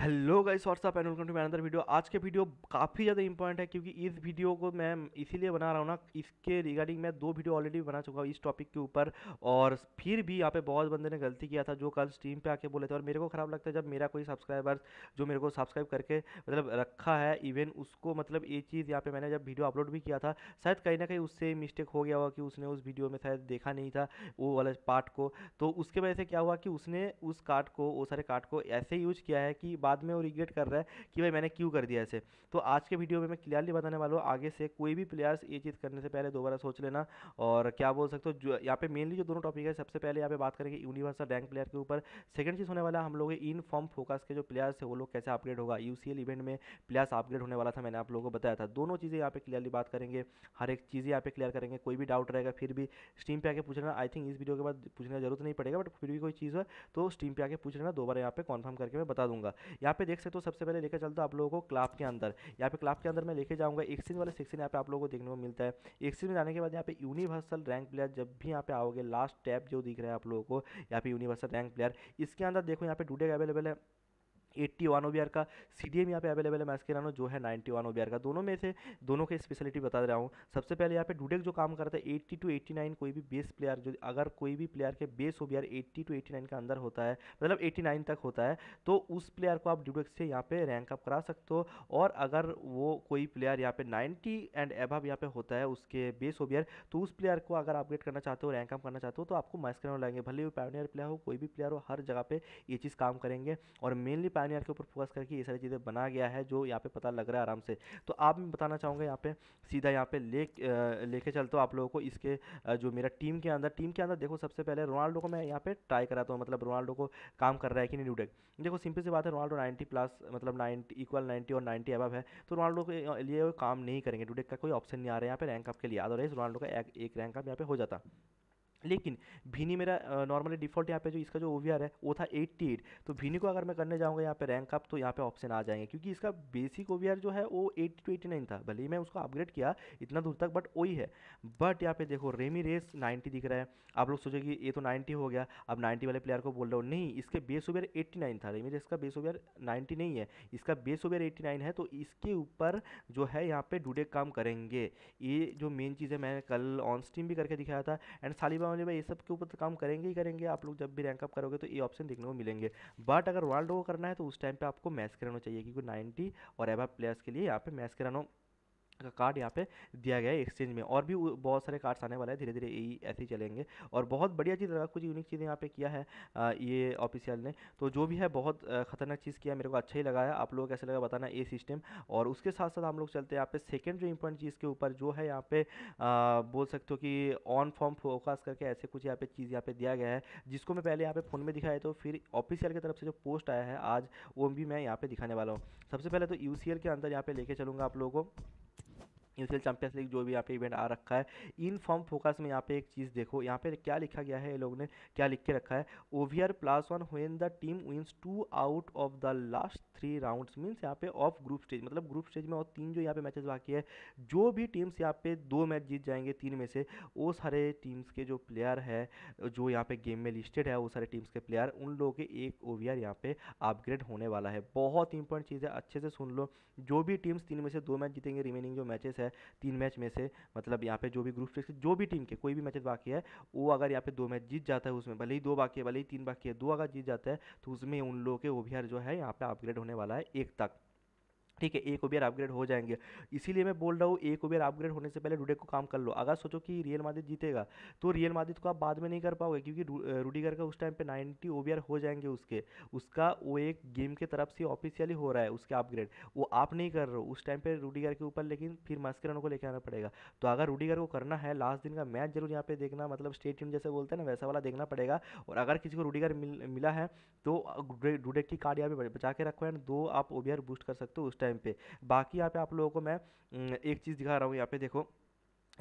hello guys what's up and welcome to मेरा अंदर video आज के वीडियो काफ़ी ज़्यादा इंपॉर्टेंट है क्योंकि इस वीडियो को मैं इसीलिए बना रहा हूँ ना इसके रिगार्डिंग मैं दो वीडियो ऑलरेडी बना चुका हूँ इस टॉपिक के ऊपर और फिर भी यहाँ पे बहुत बंदे ने गलती किया था जो कल स्ट्रीम पे आके बोले थे और मेरे को ख़राब लगता है जब मेरा कोई सब्सक्राइबर जो मेरे को सब्सक्राइब करके मतलब रखा है इवन उसको मतलब ये चीज़ यहाँ पर मैंने जब वीडियो अपलोड भी किया था शायद कहीं ना कहीं उससे मिस्टेक हो गया हुआ कि उसने उस वीडियो में शायद देखा नहीं था वो वाले पार्ट को तो उसके वजह से क्या हुआ कि उसने उस कार्ड को वो सारे कार्ड को ऐसे यूज किया है कि बाद में वो रिग्रेट कर रहा है कि भाई मैंने क्यों कर दिया ऐसे तो आज के वीडियो में मैं क्लियरली बताने वाला हूँ आगे से कोई भी प्लेयर्स ये चीज़ करने से पहले दोबारा सोच लेना और क्या बोल सकते हो जो यहाँ पे मेनली जो दोनों टॉपिक है सबसे पहले यहाँ पे बात करेंगे यूनिवर्सल रैंक प्लेयर के ऊपर सेकंड चीज़ होने वाला हम लोग इन फॉर्म फोकस के जो प्लेयर्स है वो लोग कैसे अपग्रेड होगा यू इवेंट में प्लेयर्स अपग्रेड होने वाला था मैंने आप लोगों को बताया था दोनों चीज़ें यहाँ पे क्लियरली बात करेंगे हर एक चीज़ यहाँ पे क्लियर करेंगे कोई भी डाउट रहेगा फिर भी स्टीम पर आके पूछना आई थिंक इस वीडियो के बाद पूछने की जरूरत नहीं पड़ेगा बट फिर भी कोई चीज़ है तो स्ट्रीम पर आके पूछ लेना दोबारा यहाँ पे कॉन्फर्म करके मैं बता दूंगा यहाँ पे देख सकते हो सबसे पहले लेकर चलता हूँ आप लोगों को क्लाब के अंदर यहाँ पे क्लाब के अंदर मैं लेके जाऊँगा एक्सिन वाले सेक्शन यहाँ पे आप लोगों को देखने को मिलता है एक्सिन में जाने के बाद यहाँ पे यूनिवर्सल रैंक प्लेयर जब भी यहाँ पे आओगे लास्ट टैप जो दिख रहा है आप लोगों को यहाँ पे यूनिवर्सल रैंक प्लेयर इसके अंदर देखो यहाँ पे टूडे अवेलेबल है एट्टी वन ओ का सी डी एम यहाँ पे अवेलेबल है के जो है नाइन्टी वन ओ का दोनों में से दोनों के स्पेशलिटी बता रहा हूँ सबसे पहले यहाँ पे डूडेक जो काम करता है एट्टी टू एट्टी नाइन कोई भी बेस प्लेयर जो अगर कोई भी प्लेयर के base O B eighty two eighty nine के अंदर होता है मतलब एट्टी नाइन तक होता है तो उस प्लेयर को आप डूडेक से यहाँ पे रैंकअप करा सकते हो और अगर वो कोई प्लेयर यहाँ पे नाइन्टी एंड एबव यहाँ पे होता है उसके बेस ओ तो उस प्लेयर को अगर अपग्रेड करना चाहते हो रैंकअप करना चाहते हो तो आपको मैस्किरानो लाएंगे भले वो पैनियर प्लेयर हो कोई भी प्लेयर हो हर जगह पर ये चीज़ काम करेंगे और मेनली कायनियार के ऊपर फोकस करके ये सारी चीज़ें बना गया है जो यहाँ पे पता लग रहा है आराम से तो आप मैं बताना चाहूँगा यहाँ पे सीधा यहाँ पे ले लेके चलता हूँ आप लोगों को इसके जो मेरा टीम के अंदर टीम के अंदर देखो सबसे पहले रोनाल्डो को मैं यहाँ पे ट्राई कराता हूँ मतलब रोनाल्डो को काम कर रहा है कि नहीं न्यूडेक देखो सिंपल सी बात है रोनाल्डो नाइन्टी प्लस मतलब नाइन्टी इक्वल नाइन्टी और नाइन्टी अब है तो रोनाल्डो के लिए काम नहीं करेंगे न्यूडेक का कोई ऑप्शन नहीं आ रहा है यहाँ पर रैंक अप के लिए अदरवाइज रोनाल्डो का एक रैंक अप यहाँ पे हो जाता लेकिन भीनी मेरा नॉर्मली डिफ़ॉल्ट यहाँ पे जो इसका जो ओ है वो था 88 तो भीनी को अगर मैं करने जाऊँगा यहाँ पे रैंक अप तो यहाँ पे ऑप्शन आ जाएंगे क्योंकि इसका बेसिक ओ जो है वो 80 टू 89 था भले ही मैं उसको अपग्रेड किया इतना दूर तक बट वही है बट यहाँ पे देखो रेमी रेस नाइन्टी दिख रहा है आप लोग कि ये तो नाइन्टी हो गया अब नाइन्टी वाले प्लेयर को बोल रहा हूँ नहीं इसके बेस ओवियर एट्टी था रेमी रेस का बेस ओवियर नाइन्टी नहीं है इसका बेस ओवियर एट्टी है तो इसके ऊपर जो है यहाँ पर डूडे काम करेंगे ये जो मेन चीज़ है मैंने कल ऑन स्ट्रीम भी करके दिखाया था एंड सालिबा ओनली भाई ये सब के ऊपर तो काम करेंगे ही करेंगे आप लोग जब भी रैंक अप करोगे तो ये ऑप्शन देखने को मिलेंगे बट अगर वर्ल्ड को करना है तो उस टाइम पर आपको मैच कराना चाहिए क्योंकि नाइनटी और एबा प्लेयर्स के लिए यहाँ पे मैच कराना का कार्ड यहाँ पे दिया गया है एक्सचेंज में और भी बहुत सारे कार्ड्स आने वाले हैं धीरे धीरे यही ऐसे ही चलेंगे और बहुत बढ़िया चीज़ लगा कुछ यूनिक चीज़ें यहाँ पे किया है ये ऑफिशियल ने तो जो भी है बहुत ख़तरनाक चीज़ किया मेरे को अच्छा ही लगा है आप लोगों को कैसे लगा बताना ये सिस्टम और उसके साथ साथ हम लोग चलते हैं यहाँ पे सेकेंड जो इंपॉर्टेंट चीज़ के ऊपर जो है यहाँ पे बोल सकते हो कि ऑन फॉर्म फोकस करके ऐसे कुछ यहाँ पे चीज़ यहाँ पे दिया गया है जिसको मैं पहले यहाँ पे फ़ोन में दिखाया तो फिर ऑफिशियल की तरफ से जो पोस्ट आया है आज वो भी मैं यहाँ पे दिखाने वाला हूँ सबसे पहले तो यू के अंदर यहाँ पे लेके चलूँगा आप लोगों को यूसीएल चैंपियंस लीग जो भी यहाँ पे इवेंट आ रखा है इन फॉर्म फोकस में यहाँ पे एक चीज़ देखो यहाँ पे क्या लिखा गया है ये लोग ने क्या लिख के रखा है OVR plus one when the team wins two out of the last three rounds means यहाँ पे ऑफ ग्रुप स्टेज मतलब ग्रुप स्टेज में और तीन जो यहाँ पे मैचेस बाकी है जो भी टीम्स यहाँ पे दो मैच जीत जाएंगे तीन में से वो सारे टीम्स के जो प्लेयर है जो यहाँ पे गेम में लिस्टेड है वो सारे टीम्स के प्लेयर उन लोगों के एक ओ यहाँ पे अपग्रेड होने वाला है बहुत इंपॉर्टेंट चीज़ है अच्छे से सुन लो जो भी टीम्स तीन में से दो मैच जीतेंगे रिमेनिंग जो मैचेस है तीन मैच में से मतलब यहाँ पे जो भी ग्रुप स्टेज जो भी टीम के कोई भी मैचेस बाकी है वो अगर यहाँ पे दो मैच जीत जाता है उसमें भले ही दो बाकी है भले ही तीन बाकी है दो अगर जीत जाता है तो उसमें उन लोगों के ओ जो है यहाँ पर अपग्रेड होने वाला है एक तक ठीक है एक ओबियर अपग्रेड हो जाएंगे इसीलिए मैं बोल रहा हूँ एक ओबियर अपग्रेड होने से पहले रूडे को काम कर लो अगर सोचो कि रियल मादित जीतेगा तो रियल मादित को आप बाद में नहीं कर पाओगे क्योंकि रूडीगर का उस टाइम पे 90 ओबियर हो जाएंगे उसके उसका वो एक गेम के तरफ से ऑफिशियली हो रहा है उसके अपग्रेड वो आप नहीं कर रहे हो उस टाइम पर रूडीगर के ऊपर लेकिन फिर रनों को लेकर आना पड़ेगा तो अगर रूडीगर को करना है लास्ट दिन का मैच जरूर यहाँ पे देखना मतलब स्टेट टीम जैसे बोलते हैं ना वैसा वाला देखना पड़ेगा और अगर किसी को रूडीगर मिला है तो रूडेक की कार्ड यहाँ पे बचा के रखो एंड दो आप ओबियर बूस्ट कर सकते हो उस टाइम टाइम पे बाकी यहाँ पे आप लोगों को मैं एक चीज़ दिखा रहा हूँ यहाँ पे देखो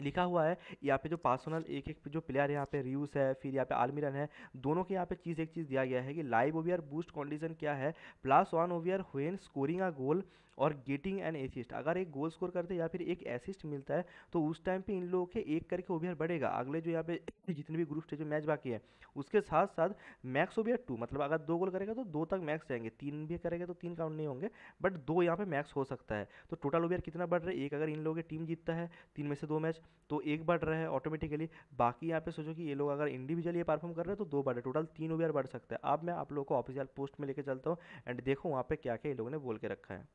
लिखा हुआ है यहाँ पे जो पर्सनल एक एक जो प्लेयर यहाँ पे रियूस है फिर यहाँ पे आलमिरन है दोनों के यहाँ पे चीज़ एक चीज़ दिया गया है कि लाइव ओवियर बूस्ट कंडीशन क्या है plus one OVR when scoring a goal और गेटिंग एन एसिस्ट अगर एक गोल स्कोर करते या फिर एक एसिस्ट मिलता है तो उस टाइम पे इन लोगों के एक करके ओवियर बढ़ेगा अगले जो यहाँ पे जितने भी ग्रुप स्टेज में मैच बाकी है उसके साथ साथ मैक्स ओवियर टू मतलब अगर दो गोल करेगा तो दो तक मैक्स जाएंगे तीन भी करेगा तो तीन काउंट नहीं होंगे बट दो यहाँ पे मैक्स हो सकता है तो टोटल ओवियर कितना बढ़ रहा है एक अगर इन लोगों की टीम जीतता है तीन में से दो मैच तो एक बढ़ रहा है ऑटोमेटिकली बाकी यहाँ पे सोचो कि ये लोग अगर इंडिविजुअल ये परफॉर्म कर रहे हैं तो दो बढ़ रहे टोटल तीन ओवियर बढ़ सकता है अब मैं आप लोगों को ऑफिशियल पोस्ट में लेकर चलता हूँ एंड देखो वहाँ पर क्या क्या ये लोगों ने बोल के रखा है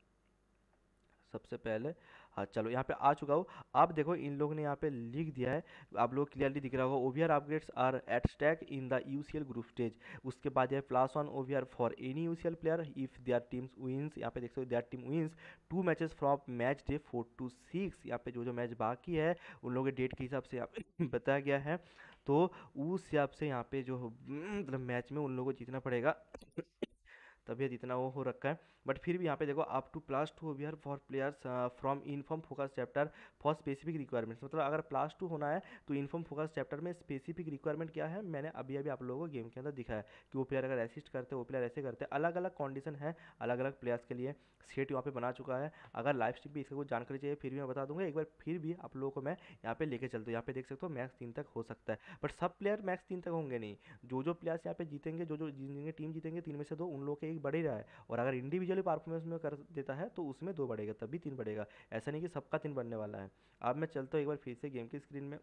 सबसे पहले हाँ चलो यहाँ पे आ चुका हूँ आप देखो इन लोग ने यहाँ पे लिख दिया है आप लोग क्लियरली दिख रहा होगा our upgrades are at stake in the U C L group stage उसके बाद यह plus one OVR for any U C L player if their teams wins यहाँ पे देख सकते हो our team wins two matches from match day four to six यहाँ पे जो जो मैच बाकी है उन लोगों के डेट के हिसाब से यहाँ पे बताया गया है तो उस हिसाब से यहाँ पे जो मतलब मैच में उन लोगों को जीतना पड़ेगा तबियत इतना वो हो रखा है बट फिर भी यहाँ पे देखो up to plus two V R for players from inform focus chapter for specific requirements मतलब अगर प्लस टू होना है तो इनफॉर्म फोकस चैप्टर में स्पेसिफिक रिक्वायरमेंट क्या है मैंने अभी अभी आप लोगों को गेम के अंदर दिखाया कि वो प्लेयर अगर असिस्ट करते वो प्लेयर ऐसे करते अलग अलग कंडीशन है अलग अलग प्लेयर्स के लिए सेट यहाँ पे बना चुका है अगर लाइव स्ट्रीम भी इसका कुछ जानकारी चाहिए फिर भी मैं बता दूंगा एक बार फिर भी आप लोगों को मैं यहाँ पे लेके चलता हूँ यहाँ पे देख सकते हो मैक्स तीन तक हो सकता है बट सब प्लेयर मैक्स तीन तक होंगे नहीं जो जो प्लेयर्स यहाँ पे जीतेंगे जो जो जिन टीम जीतेंगे तीन में से दो उन लोग के एक एक बढ़ ही रहा है और अगर इंडिविजुअली परफॉर्मेंस में कर देता है तो उसमें दो बढ़ेगा तभी तीन बढ़ेगा ऐसा नहीं कि सबका तीन बढ़ने वाला है अब मैं चलता हूँ एक बार फिर से गेम की स्क्रीन में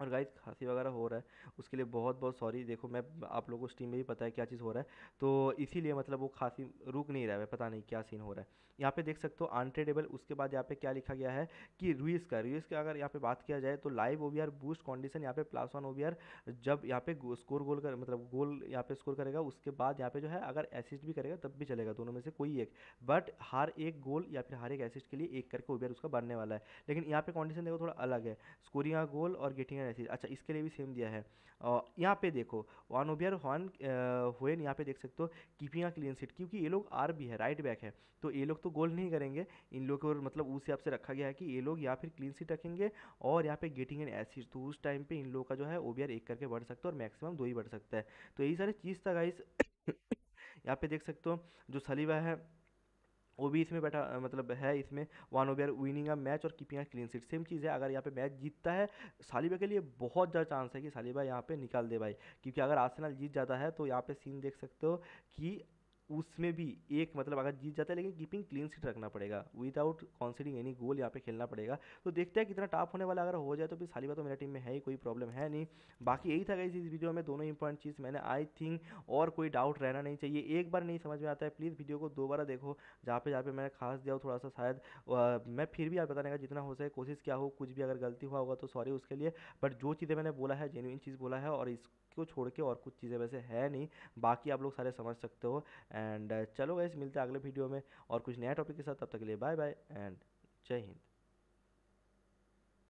और गाइस खांसी वगैरह हो रहा है उसके लिए बहुत बहुत सॉरी देखो मैं आप लोगों को स्टीम में भी पता है क्या चीज़ हो रहा है तो इसीलिए मतलब वो खांसी रुक नहीं रहा है पता नहीं क्या सीन हो रहा है यहाँ पे देख सकते हो अनट्रेडेबल उसके बाद यहाँ पे क्या लिखा गया है कि रुइस का रुइस का अगर यहाँ पे बात किया जाए तो लाइव ओ बूस्ट कॉन्डिशन यहाँ पे प्लास वन ओ जब यहाँ पे स्कोर गोल कर मतलब गोल यहाँ पे स्कोर करेगा उसके बाद यहाँ पे जो है अगर एसिस्ट भी करेगा तब भी चलेगा दोनों में से कोई एक बट हर एक गोल या फिर हर एक एसिस्ट के लिए एक करके ओ उसका बनने वाला है लेकिन यहाँ पे कॉन्डिशन देखो थोड़ा अलग है स्कोरिंग गोल और गेटिंग एनालिसिस अच्छा इसके लिए भी सेम दिया है और यहाँ पे देखो वन ओबियर वन हुएन यहाँ पे देख सकते हो कीपिंग अ क्लीन सीट क्योंकि ये लोग आर भी है राइट बैक है तो ये लोग तो गोल नहीं करेंगे इन लोग को मतलब उस हिसाब से रखा गया है कि ये लोग या फिर क्लीन सीट रखेंगे और यहाँ पे गेटिंग एंड एसिड तो उस टाइम पर इन लोगों का जो है ओ एक करके बढ़ सकता है और मैक्सिमम दो ही बढ़ सकता है तो यही सारी चीज़ था गाइस यहाँ पे देख सकते हो जो सलीवा है वो भी इसमें बैठा मतलब है इसमें one over winning a match और keeping a clean sheet same चीज़ है अगर यहाँ पे मैच जीतता है सालिबा के लिए बहुत ज़्यादा चांस है कि सालिबा यहाँ पे निकाल दे भाई क्योंकि अगर आसनल जीत जाता है तो यहाँ पे सीन देख सकते हो कि उसमें भी एक मतलब अगर जीत जाता है लेकिन कीपिंग क्लीन सीट रखना पड़ेगा विदाउट कॉन्सिडिंग एनी गोल यहाँ पे खेलना पड़ेगा तो देखते हैं कितना टाप होने वाला अगर हो जाए तो फिर बात तो मेरे टीम में है ही कोई प्रॉब्लम है नहीं बाकी यही था इस वीडियो में दोनों इंपॉर्टेंट चीज़ मैंने आई थिंक और कोई डाउट रहना नहीं चाहिए एक बार नहीं समझ में आता है प्लीज़ वीडियो को दोबारा देखो जहाँ पर जहाँ पर मैंने खास दिया हो थोड़ा सा शायद मैं फिर भी आप बताने का जितना हो सके कोशिश क्या हो कुछ भी अगर गलती हुआ होगा तो सॉरी उसके लिए बट जो चीज़ें मैंने बोला है जेन्यून चीज़ बोला है और इसको छोड़ के और कुछ चीज़ें वैसे है नहीं बाकी आप लोग सारे समझ सकते हो एंड चलो गैस मिलते हैं अगले वीडियो में और कुछ नया टॉपिक के साथ तब तक के लिए बाय बाय एंड जय हिंद